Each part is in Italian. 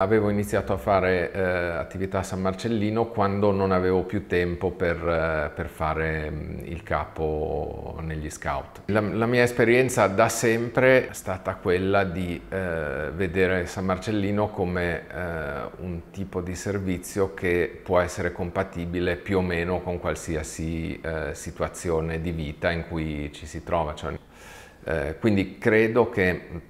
Avevo iniziato a fare eh, attività a San Marcellino quando non avevo più tempo per, eh, per fare mm, il capo negli scout. La, la, mia esperienza da sempre è stata quella di eh, vedere San Marcellino come eh, un tipo di servizio che può essere compatibile più o meno con qualsiasi eh, situazione di vita in cui ci si trova. Cioè, quindi credo che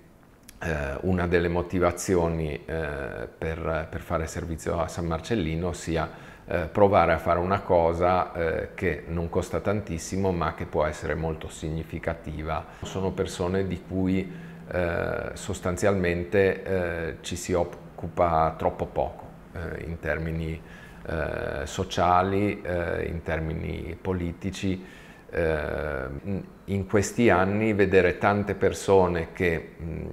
eh, una delle motivazioni eh, per, per, fare servizio a San Marcellino sia eh, provare a fare una cosa eh, che non costa tantissimo ma che può essere molto significativa. Sono persone di cui eh, sostanzialmente ci si occupa troppo poco in termini eh, sociali, eh, in termini politici. Eh, in questi anni vedere tante persone che mh,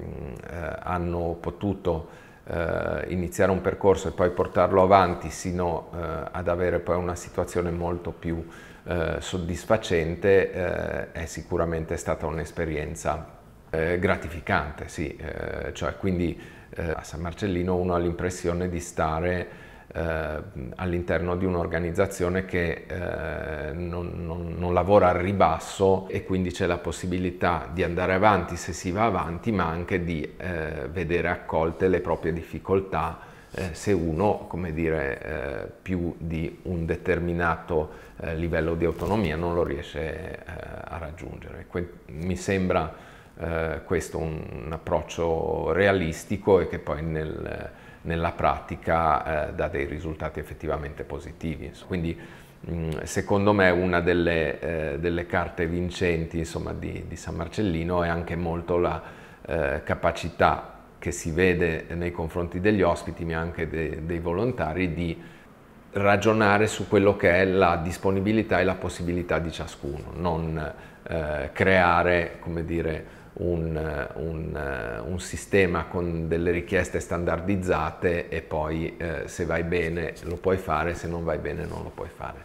eh, hanno potuto eh, iniziare un percorso e poi portarlo avanti sino eh, ad avere poi una situazione molto più soddisfacente è sicuramente stata un'esperienza gratificante, sì. cioè, quindi a San Marcellino uno ha l'impressione di stare eh, all'interno di un'organizzazione che eh, non, non, non, lavora al ribasso e quindi c'è la possibilità di andare avanti se si va avanti, ma anche di eh, vedere accolte le proprie difficoltà eh, se uno, come dire, eh, più di un determinato eh, livello di autonomia non lo riesce a raggiungere. Que- mi sembra questo un, un, approccio realistico e che poi nel nella pratica eh, dà dei risultati effettivamente positivi. Quindi mh, mm, secondo me una delle, eh, delle carte vincenti insomma, di, di, San Marcellino è anche molto la eh, capacità che si vede nei confronti degli ospiti ma anche de, dei volontari di ragionare su quello che è la disponibilità e la possibilità di ciascuno, non eh, creare come dire, un, un, un, sistema con delle richieste standardizzate e poi eh, se vai bene lo puoi fare, se non vai bene non lo puoi fare.